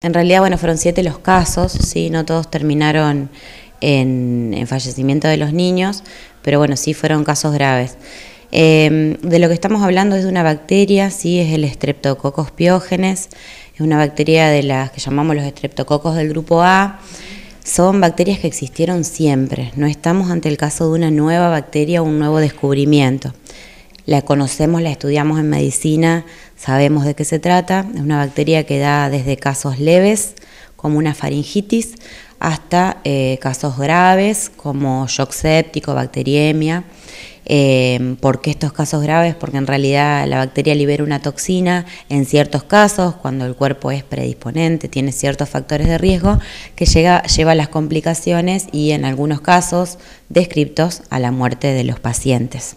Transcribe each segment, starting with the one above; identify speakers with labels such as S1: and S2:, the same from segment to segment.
S1: En realidad, bueno, fueron siete los casos, sí, no todos terminaron en, fallecimiento de los niños, pero bueno, sí fueron casos graves. Em, de lo que estamos hablando es de una bacteria, sí, es el Streptococcus piógenes, es una bacteria de las que llamamos los estreptococos del grupo A. Son bacterias que existieron siempre, no estamos ante el caso de una nueva bacteria o un nuevo descubrimiento la conocemos, la estudiamos en medicina, sabemos de qué se trata. Es una bacteria que da desde casos leves, como una faringitis, hasta eh, casos graves, como shock séptico, bacteriemia. Eh, ¿Por qué estos casos graves? Porque en realidad la bacteria libera una toxina en ciertos casos, cuando el cuerpo es predisponente, tiene ciertos factores de riesgo, que lleva a las complicaciones y en algunos casos descriptos a la muerte de los pacientes.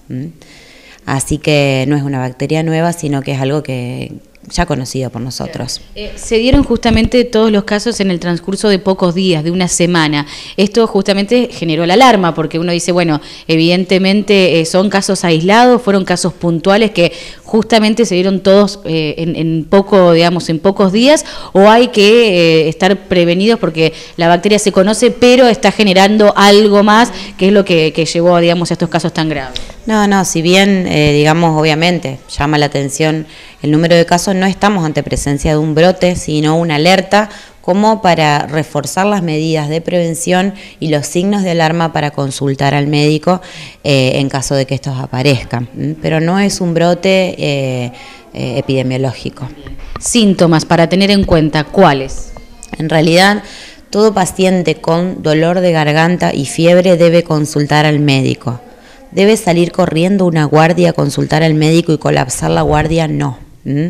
S1: Así que no es una bacteria nueva, sino que es algo que, ya conocido por nosotros. Eh, se dieron justamente
S2: todos los casos en el transcurso de pocos días, de una semana. Esto justamente generó la alarma, porque uno dice, bueno, evidentemente eh, son casos aislados, fueron casos puntuales que justamente se dieron todos eh, en, poco, digamos, en pocos días, o hay que estar prevenidos porque la bacteria se conoce, pero está generando algo más, que es lo que, que llevó, digamos, a estos casos tan graves.
S1: No, no, si bien, eh, digamos, obviamente, llama la atención el número de casos, no estamos ante presencia de un brote, sino una alerta como para reforzar las medidas de prevención y los signos de alarma para consultar al médico eh, en caso de que estos aparezcan. ¿Mm? Pero no es un brote eh, epidemiológico. Síntomas para tener en cuenta, ¿cuáles? En realidad... Todo paciente con dolor de garganta y fiebre debe consultar al médico. ¿Debe salir corriendo una guardia, a consultar al médico y colapsar la guardia? No. ¿Mm?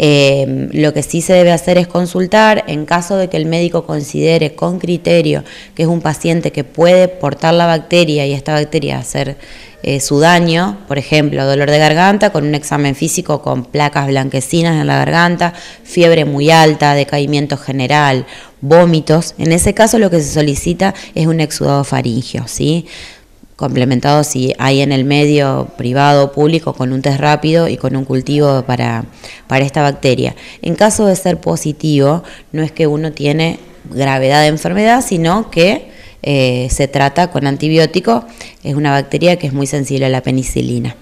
S1: Em, lo que sí se debe hacer es consultar en caso de que el médico considere con criterio que es un paciente que puede portar la bacteria y esta bacteria hacer eh, su daño, por ejemplo, dolor de garganta con un examen físico con placas blanquecinas en la garganta, fiebre muy alta, decaimiento general, vómitos. En ese caso lo que se solicita es un exudado faringio, ¿sí? complementado si hay en el medio privado o público con un test rápido y con un cultivo para, esta bacteria. En caso de ser positivo, no es que uno tiene gravedad de enfermedad, sino que eh, se trata con antibiótico, es una bacteria que es muy sensible a la penicilina.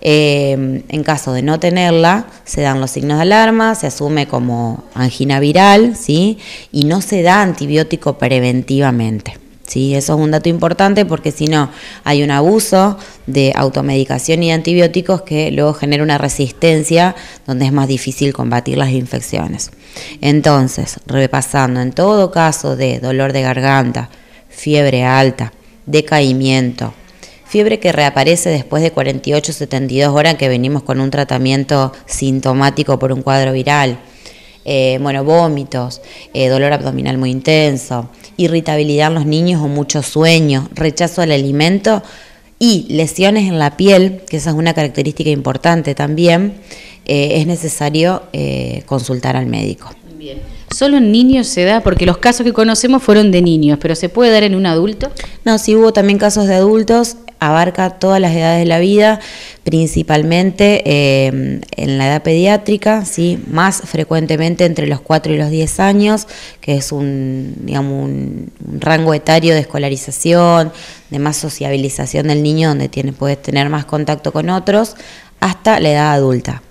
S1: Eh, en caso de no tenerla, se dan los signos de alarma, se asume como angina viral, ¿sí? Y no se da antibiótico preventivamente. ¿sí? Eso es un dato importante porque si no hay un abuso de automedicación y antibióticos que luego genera una resistencia donde es más difícil combatir las infecciones. Entonces, repasando, en todo caso de dolor de garganta, fiebre alta, decaimiento, fiebre que reaparece después de 48-72 horas que venimos con un tratamiento sintomático por un cuadro viral, eh, bueno, vómitos, eh, dolor abdominal muy intenso, irritabilidad en los niños o mucho sueño, rechazo al alimento y lesiones en la piel, que esa es una característica importante también, eh, es necesario eh, consultar al médico.
S2: ¿Solo en niños se da? Porque los casos que conocemos fueron de niños, pero ¿se puede dar en un adulto? No, sí
S1: hubo también casos de adultos, abarca todas las edades de la vida principalmente em, en la edad pediátrica, ¿sí? más frecuentemente entre los 4 y los 10 años, que es un, digamos, rango etario de escolarización, de más sociabilización del niño, donde tiene, puedes tener más contacto con otros, hasta la edad adulta.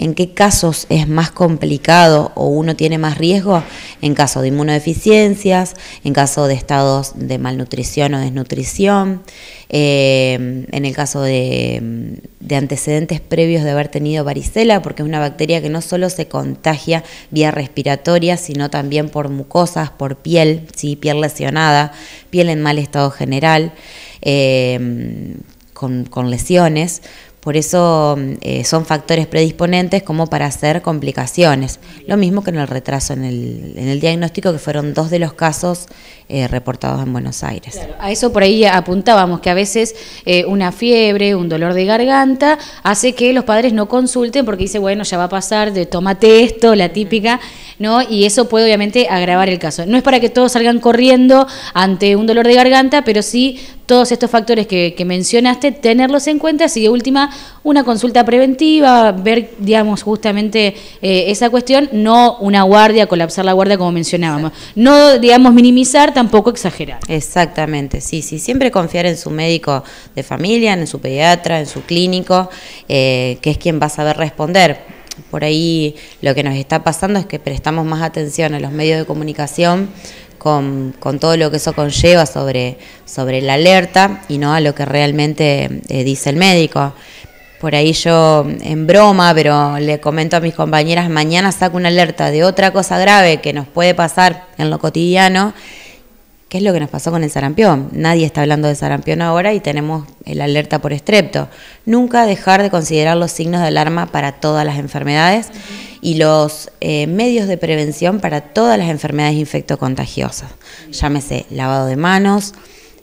S1: ¿En qué casos es más complicado o uno tiene más riesgo? En caso de inmunodeficiencias, en caso de estados de malnutrición o desnutrición, eh, en el caso de, antecedentes previos de haber tenido varicela, porque es una bacteria que no solo se contagia vía respiratoria, sino también por mucosas, por piel, ¿sí? piel lesionada, piel en mal estado general, eh, con lesiones por eso mm, eh, son factores predisponentes como para hacer complicaciones. Lo mismo que en el retraso en el, en el diagnóstico, que fueron dos de los casos eh, reportados en Buenos Aires.
S2: a eso por ahí apuntábamos, que a veces eh, una fiebre, un dolor de garganta, hace que los padres no consulten porque dicen, bueno, ya va a pasar, de tómate esto, la típica, ¿no? Y eso puede obviamente agravar el caso. No es para que todos salgan corriendo ante un dolor de garganta, pero sí todos estos factores que, mencionaste, tenerlos en cuenta, si de última una consulta preventiva, ver, digamos, justamente eh, esa cuestión, no una guardia, colapsar la
S1: guardia como mencionábamos, no, digamos, minimizar, tampoco exagerar. Exactamente, sí, sí, siempre confiar en su médico de familia, en su pediatra, en su clínico, eh, que es quien va a saber responder por ahí lo que nos está pasando es que prestamos más atención a los medios de comunicación con, todo lo que eso conlleva sobre, sobre la alerta y no a lo que realmente eh, dice el médico. Por ahí yo en broma, pero le comento a mis compañeras, mañana saco una alerta de otra cosa grave que nos puede pasar en lo cotidiano, que es lo que nos pasó con el sarampión. Nadie está hablando de sarampión ahora y tenemos la alerta por estrepto. Nunca dejar de considerar los signos de alarma para todas las enfermedades y los eh, medios de prevención para todas las enfermedades infectocontagiosas, llámese lavado de manos,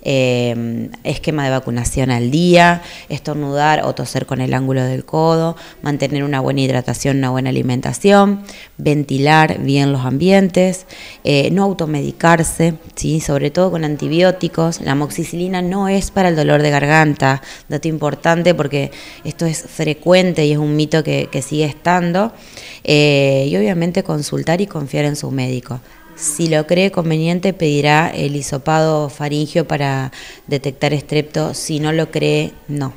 S1: Em, esquema de vacunación al día, estornudar o toser con el ángulo del codo, mantener una buena hidratación, una buena alimentación, ventilar bien los ambientes, eh, no automedicarse, ¿sí? sobre todo con antibióticos. La moxicilina no es para el dolor de garganta, dato importante porque esto es frecuente y es un mito que, sigue estando. Eh, y obviamente consultar y confiar en su médico. Si lo cree conveniente, pedirá el hisopado faringio para detectar estrepto. Si no lo cree, no.